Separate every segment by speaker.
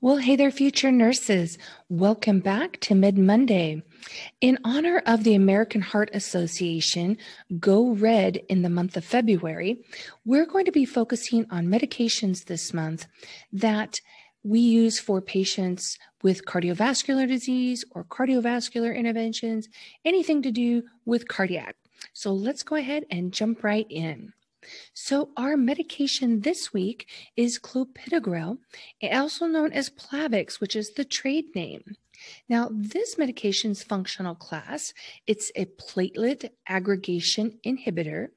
Speaker 1: Well, hey there, future nurses. Welcome back to Mid Monday. In honor of the American Heart Association Go Red in the month of February, we're going to be focusing on medications this month that we use for patients with cardiovascular disease or cardiovascular interventions, anything to do with cardiac. So let's go ahead and jump right in. So, our medication this week is clopidogrel, also known as Plavix, which is the trade name. Now, this medication's functional class, it's a platelet aggregation inhibitor,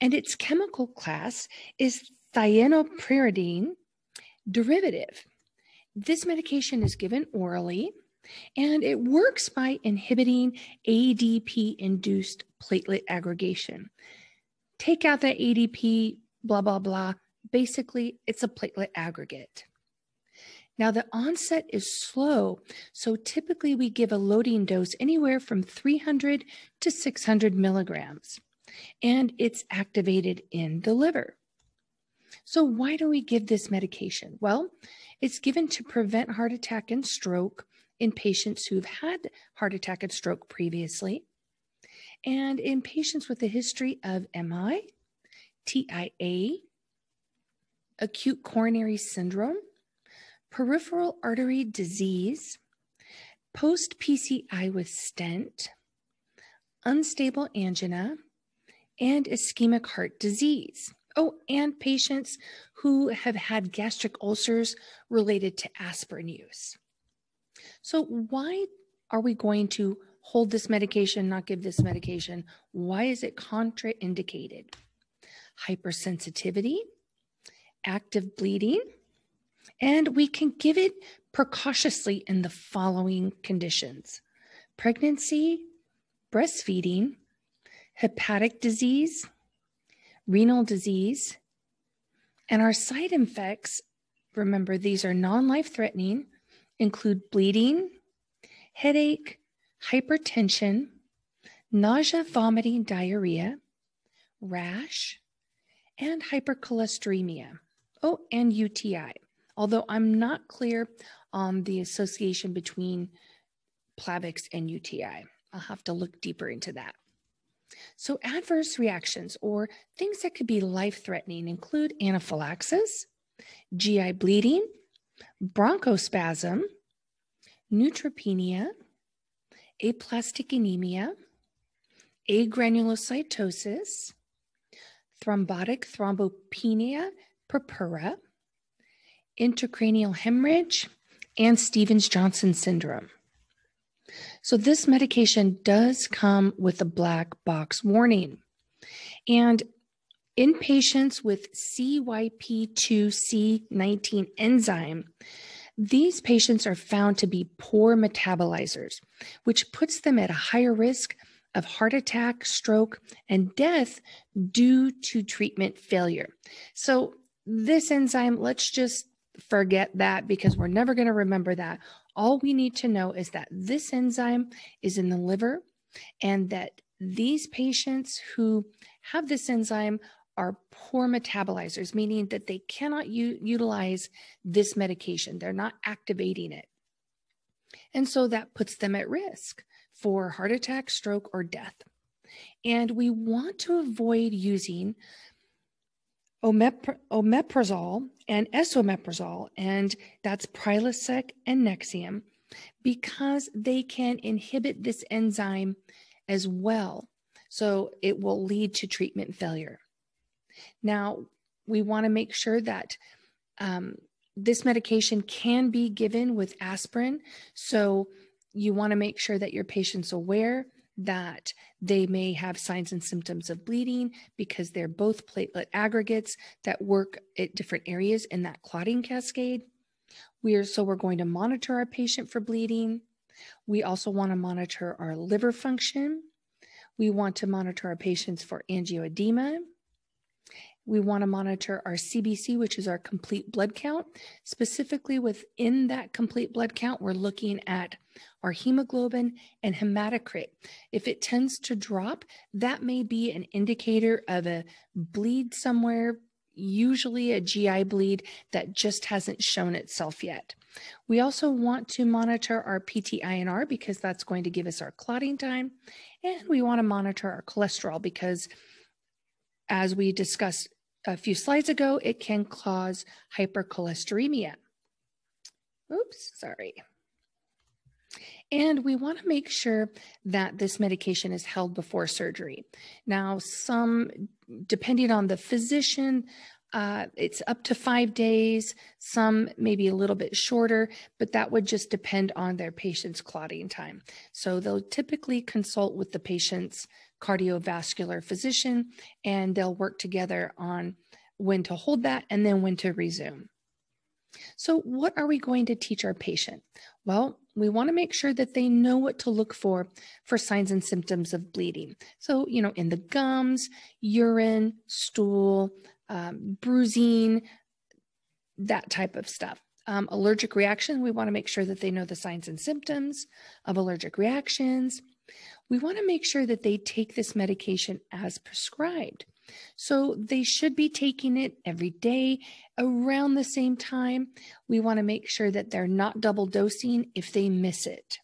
Speaker 1: and its chemical class is thienopyridine derivative. This medication is given orally and it works by inhibiting ADP induced platelet aggregation take out that ADP, blah, blah, blah. Basically, it's a platelet aggregate. Now, the onset is slow, so typically we give a loading dose anywhere from 300 to 600 milligrams, and it's activated in the liver. So, why do we give this medication? Well, it's given to prevent heart attack and stroke in patients who've had heart attack and stroke previously. And in patients with a history of MI, TIA, acute coronary syndrome, peripheral artery disease, post PCI with stent, unstable angina, and ischemic heart disease. Oh, and patients who have had gastric ulcers related to aspirin use. So, why are we going to hold this medication, not give this medication. Why is it contraindicated? Hypersensitivity, active bleeding, and we can give it precautiously in the following conditions pregnancy, breastfeeding, hepatic disease, renal disease, and our side effects. Remember, these are non life threatening, include bleeding, headache, hypertension, nausea, vomiting, diarrhea, rash, and hypercholesteremia. Oh, and UTI. Although I'm not clear on the association between Plavix and UTI, I'll have to look deeper into that. So, adverse reactions or things that could be life threatening include anaphylaxis, GI bleeding, bronchospasm, neutropenia, aplastic anemia, agranulocytosis, thrombotic thrombopenia purpura, intracranial hemorrhage, and Stevens Johnson syndrome. So, this medication does come with a black box warning. And in patients with CYP2C19 enzyme, these patients are found to be poor metabolizers, which puts them at a higher risk of heart attack, stroke, and death due to treatment failure. So, this enzyme, let's just forget that because we're never going to remember that. All we need to know is that this enzyme is in the liver and that these patients who have this enzyme are poor metabolizers, meaning that they cannot u- utilize this medication. They're not activating it. And so that puts them at risk for heart attack, stroke, or death. And we want to avoid using omeprazole and esomeprazole, and that's Prilosec and Nexium, because they can inhibit this enzyme as well. So it will lead to treatment failure. Now, we want to make sure that um, this medication can be given with aspirin. So, you want to make sure that your patient's aware that they may have signs and symptoms of bleeding because they're both platelet aggregates that work at different areas in that clotting cascade. We're so we're going to monitor our patient for bleeding. We also want to monitor our liver function. We want to monitor our patients for angioedema we want to monitor our CBC, which is our complete blood count. Specifically within that complete blood count, we're looking at our hemoglobin and hematocrit. If it tends to drop, that may be an indicator of a bleed somewhere, usually a GI bleed that just hasn't shown itself yet. We also want to monitor our PTINR because that's going to give us our clotting time. And we want to monitor our cholesterol because, as we discussed a few slides ago, it can cause hypercholesteremia. Oops, sorry. And we want to make sure that this medication is held before surgery. Now, some, depending on the physician, uh, it's up to five days, some maybe a little bit shorter, but that would just depend on their patient's clotting time. So they'll typically consult with the patient's cardiovascular physician, and they'll work together on when to hold that and then when to resume. So, what are we going to teach our patient? Well, we want to make sure that they know what to look for for signs and symptoms of bleeding. So, you know, in the gums, urine, stool, um, bruising, that type of stuff. Um, allergic reaction, we want to make sure that they know the signs and symptoms of allergic reactions, we want to make sure that they take this medication as prescribed. So they should be taking it every day around the same time. We want to make sure that they're not double dosing if they miss it.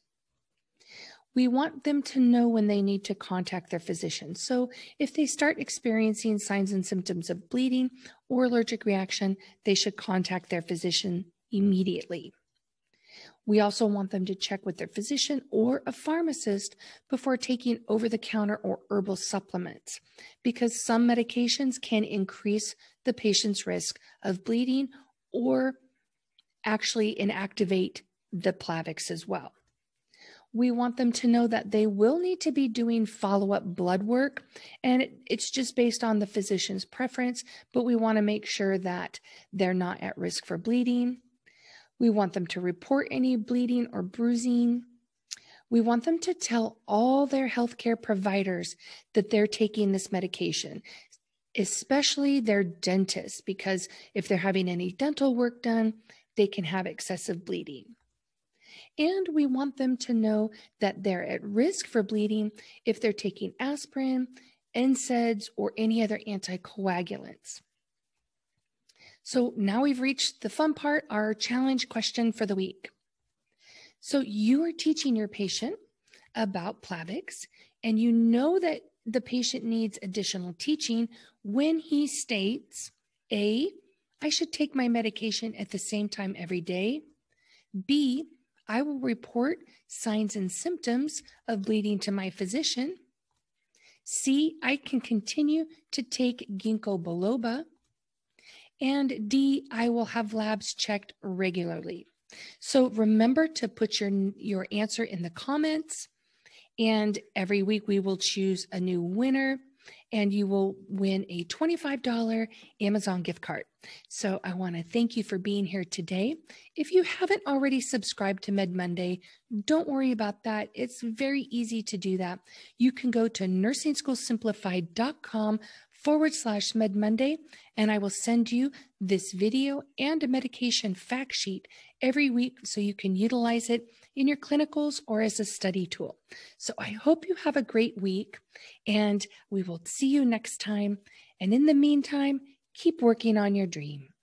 Speaker 1: We want them to know when they need to contact their physician. So if they start experiencing signs and symptoms of bleeding or allergic reaction, they should contact their physician immediately. We also want them to check with their physician or a pharmacist before taking over the counter or herbal supplements because some medications can increase the patient's risk of bleeding or actually inactivate the Plavix as well. We want them to know that they will need to be doing follow up blood work, and it's just based on the physician's preference, but we want to make sure that they're not at risk for bleeding we want them to report any bleeding or bruising. We want them to tell all their healthcare providers that they're taking this medication, especially their dentists, because if they're having any dental work done, they can have excessive bleeding. And we want them to know that they're at risk for bleeding if they're taking aspirin, NSAIDs, or any other anticoagulants. So now we've reached the fun part, our challenge question for the week. So you are teaching your patient about Plavix, and you know that the patient needs additional teaching when he states A, I should take my medication at the same time every day. B, I will report signs and symptoms of bleeding to my physician. C, I can continue to take ginkgo biloba. And D, I will have labs checked regularly. So remember to put your, your answer in the comments. And every week we will choose a new winner and you will win a $25 Amazon gift card. So I want to thank you for being here today. If you haven't already subscribed to Med Monday, don't worry about that. It's very easy to do that. You can go to nursingschoolsimplified.com forward slash Med Monday, and I will send you this video and a medication fact sheet every week so you can utilize it in your clinicals or as a study tool. So I hope you have a great week, and we will see you next time. And in the meantime, keep working on your dream.